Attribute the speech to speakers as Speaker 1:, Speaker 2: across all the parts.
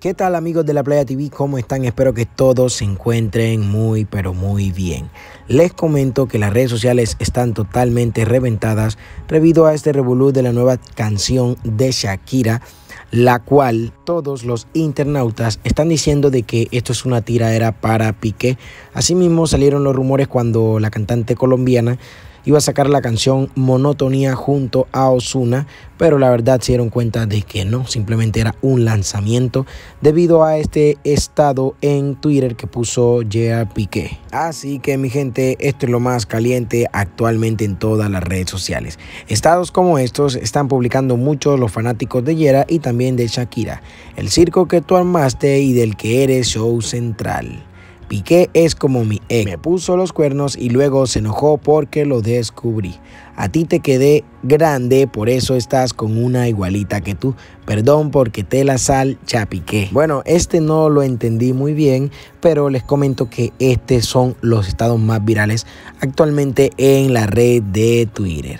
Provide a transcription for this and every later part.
Speaker 1: ¿Qué tal amigos de la Playa TV? ¿Cómo están? Espero que todos se encuentren muy pero muy bien. Les comento que las redes sociales están totalmente reventadas debido a este revolú de la nueva canción de Shakira, la cual todos los internautas están diciendo de que esto es una tiradera para Piqué. Asimismo salieron los rumores cuando la cantante colombiana iba a sacar la canción Monotonía junto a Osuna, pero la verdad se dieron cuenta de que no, simplemente era un lanzamiento debido a este estado en Twitter que puso ya Piqué. Así que mi gente, esto es lo más caliente actualmente en todas las redes sociales. Estados como estos están publicando muchos los fanáticos de Jera y también de Shakira. El circo que tú armaste y del que eres show central. Piqué es como mi ex. Me puso los cuernos y luego se enojó porque lo descubrí. A ti te quedé grande, por eso estás con una igualita que tú. Perdón porque te la sal chapiqué. Bueno, este no lo entendí muy bien, pero les comento que estos son los estados más virales actualmente en la red de Twitter.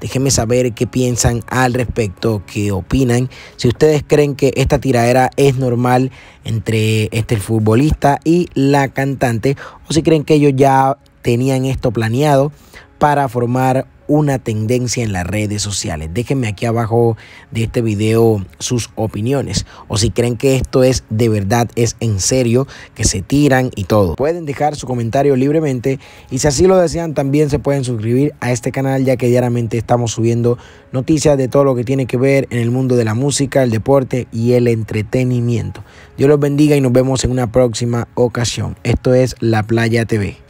Speaker 1: Déjenme saber qué piensan al respecto, qué opinan. Si ustedes creen que esta tiradera es normal entre este futbolista y la cantante, o si creen que ellos ya tenían esto planeado para formar una tendencia en las redes sociales. Déjenme aquí abajo de este video sus opiniones o si creen que esto es de verdad, es en serio, que se tiran y todo. Pueden dejar su comentario libremente y si así lo desean también se pueden suscribir a este canal ya que diariamente estamos subiendo noticias de todo lo que tiene que ver en el mundo de la música, el deporte y el entretenimiento. Dios los bendiga y nos vemos en una próxima ocasión. Esto es La Playa TV.